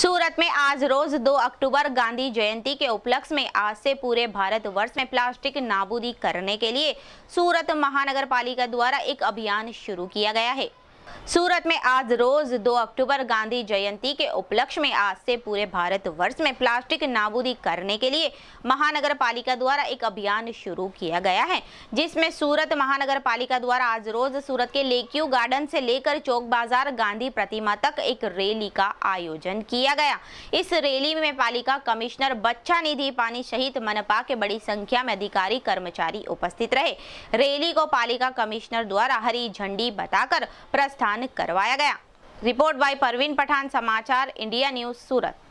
सूरत में आज रोज 2 अक्टूबर गांधी जयंती के उपलक्ष्य में आज से पूरे भारत वर्ष में प्लास्टिक नाबूदी करने के लिए सूरत महानगर पालिका द्वारा एक अभियान शुरू किया गया है सूरत में आज रोज 2 अक्टूबर गांधी जयंती के उपलक्ष्य में आज से पूरे भारत वर्ष में प्लास्टिक नाबूदी करने के लिए महानगर पालिका द्वारा एक अभियान शुरू किया गया है जिसमें सूरत महानगर पालिका द्वारा आज रोज सूरत के लेक्यू गार्डन से लेकर चौक बाजार गांधी प्रतिमा तक एक रैली का आयोजन किया गया इस रैली में पालिका कमिश्नर बच्चा निधि पानी सहित मनपा के बड़ी संख्या में अधिकारी कर्मचारी उपस्थित रहे रैली को पालिका कमिश्नर द्वारा हरी झंडी बताकर प्रस्तुत प्रस्थान करवाया गया रिपोर्ट बाय परवीन पठान समाचार इंडिया न्यूज सूरत